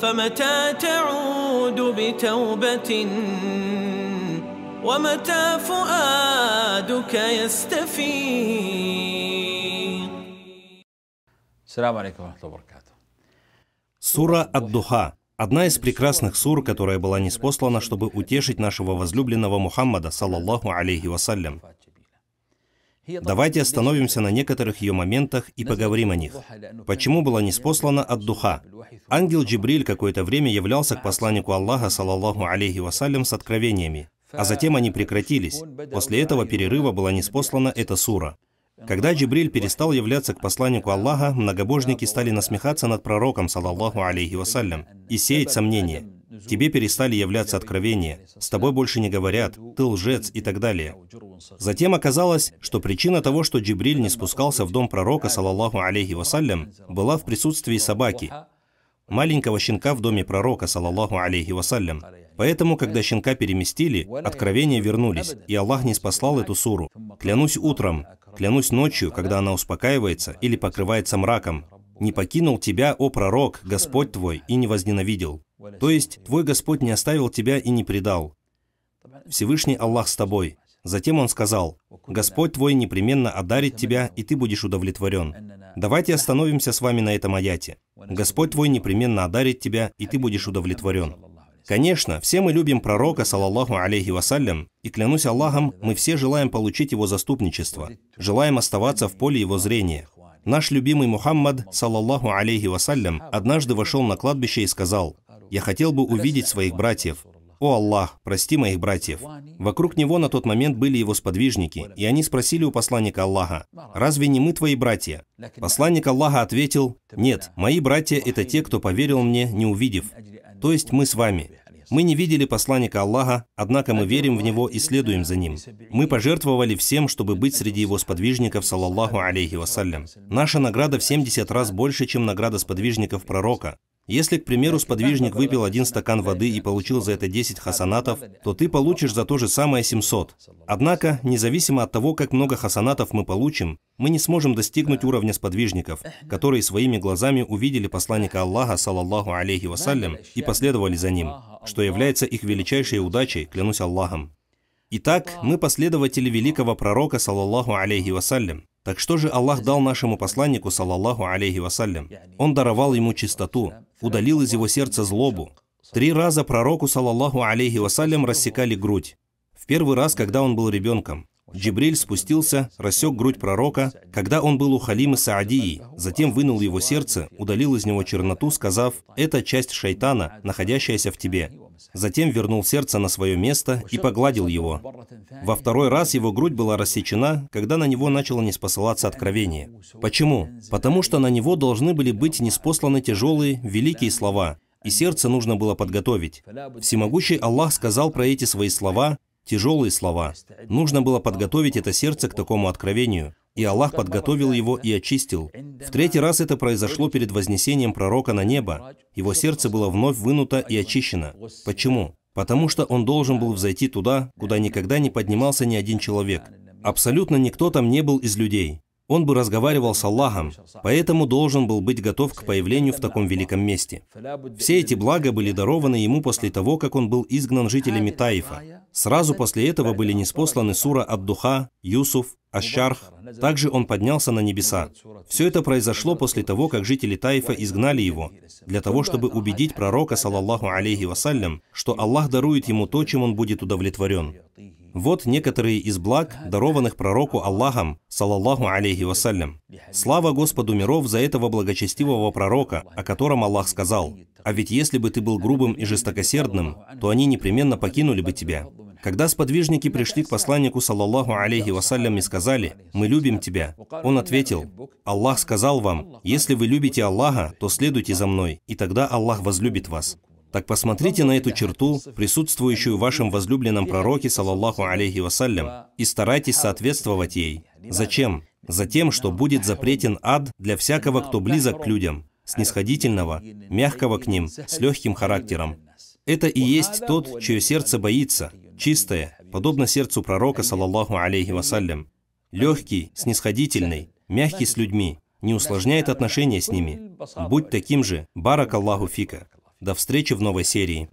فمتى تعود بتوبة ومتى فؤادك يستفيق السلام عليكم ورحمة الله وبركاته Сура Ад-Духа – одна из прекрасных сур, которая была неспослана, чтобы утешить нашего возлюбленного Мухаммада, саллаллаху алейхи вассалям. Давайте остановимся на некоторых ее моментах и поговорим о них. Почему была неспослана от духа? Ангел Джибриль какое-то время являлся к посланнику Аллаха, салаллаху алейхи вассалям, с откровениями, а затем они прекратились. После этого перерыва была неспослана эта сура. Когда Джибриль перестал являться к посланнику Аллаха, многобожники стали насмехаться над пророком, саллаллаху алейхи вассалям, и сеять сомнения. Тебе перестали являться откровения, с тобой больше не говорят, ты лжец и так далее. Затем оказалось, что причина того, что Джибриль не спускался в дом пророка, саллаллаху алейхи вассалям, была в присутствии собаки, маленького щенка в доме пророка, саллаллаху алейхи вассалям. Поэтому, когда щенка переместили, откровения вернулись, и Аллах не спаслал эту суру. Клянусь утром, клянусь ночью, когда она успокаивается или покрывается мраком. Не покинул тебя, о пророк, Господь твой, и не возненавидел. То есть, твой Господь не оставил тебя и не предал. Всевышний Аллах с тобой. Затем он сказал, «Господь твой непременно одарит тебя, и ты будешь удовлетворен». Давайте остановимся с вами на этом аяте. Господь твой непременно одарит тебя, и ты будешь удовлетворен. Конечно, все мы любим пророка, салаллаху алейхи вассалям, и клянусь Аллахом, мы все желаем получить его заступничество, желаем оставаться в поле его зрения. Наш любимый Мухаммад, салаллаху алейхи вассалям, однажды вошел на кладбище и сказал, «Я хотел бы увидеть своих братьев, «О Аллах, прости моих братьев». Вокруг него на тот момент были его сподвижники, и они спросили у посланника Аллаха, «Разве не мы твои братья?» Посланник Аллаха ответил, «Нет, мои братья – это те, кто поверил мне, не увидев. То есть мы с вами. Мы не видели посланника Аллаха, однако мы верим в него и следуем за ним. Мы пожертвовали всем, чтобы быть среди его сподвижников, Саллаллаху алейхи вассалям. Наша награда в 70 раз больше, чем награда сподвижников пророка, если, к примеру, сподвижник выпил один стакан воды и получил за это 10 хасанатов, то ты получишь за то же самое 700. Однако, независимо от того, как много хасанатов мы получим, мы не сможем достигнуть уровня сподвижников, которые своими глазами увидели посланника Аллаха, салаллаху алейхи вассалям, и последовали за ним, что является их величайшей удачей, клянусь Аллахом. Итак, мы последователи великого пророка, салаллаху алейхи вассалям, так что же Аллах дал нашему посланнику, салаллаху алейхи вассалям? Он даровал ему чистоту, удалил из его сердца злобу. Три раза пророку, саллаллаху алейхи вассалям, рассекали грудь. В первый раз, когда он был ребенком. Джибриль спустился, рассек грудь пророка, когда он был у Халимы Саадии, затем вынул его сердце, удалил из него черноту, сказав, «Это часть шайтана, находящаяся в тебе, Затем вернул сердце на свое место и погладил его. Во второй раз его грудь была рассечена, когда на него начало неспосылаться откровение. Почему? Потому что на него должны были быть неспосланы тяжелые, великие слова, и сердце нужно было подготовить. Всемогущий Аллах сказал про эти свои слова, тяжелые слова. Нужно было подготовить это сердце к такому откровению и Аллах подготовил его и очистил. В третий раз это произошло перед вознесением пророка на небо. Его сердце было вновь вынуто и очищено. Почему? Потому что он должен был взойти туда, куда никогда не поднимался ни один человек. Абсолютно никто там не был из людей. Он бы разговаривал с Аллахом, поэтому должен был быть готов к появлению в таком великом месте. Все эти блага были дарованы ему после того, как он был изгнан жителями Таифа. Сразу после этого были неспосланы Сура от духа Юсуф, Ашчарх. Также он поднялся на небеса. Все это произошло после того, как жители Тайфа изгнали его, для того, чтобы убедить пророка, салаллаху алейхи вассалям, что Аллах дарует ему то, чем он будет удовлетворен. Вот некоторые из благ, дарованных пророку Аллахом, салаллаху алейхи вассалям. Слава Господу миров за этого благочестивого пророка, о котором Аллах сказал, «А ведь если бы ты был грубым и жестокосердным, то они непременно покинули бы тебя». Когда сподвижники пришли к посланнику, саллаллаху алейхи вассалям, и сказали, «Мы любим тебя», он ответил, «Аллах сказал вам, если вы любите Аллаха, то следуйте за мной, и тогда Аллах возлюбит вас». Так посмотрите на эту черту, присутствующую в вашем возлюбленном пророке, саллаллаху алейхи вассалям, и старайтесь соответствовать ей. Зачем? Затем, что будет запретен ад для всякого, кто близок к людям, снисходительного, мягкого к ним, с легким характером. Это и есть тот, чье сердце боится, чистое, подобно сердцу пророка, саллаллаху алейхи вассалям. Легкий, снисходительный, мягкий с людьми, не усложняет отношения с ними. Будь таким же. Барак Аллаху фика. До встречи в новой серии.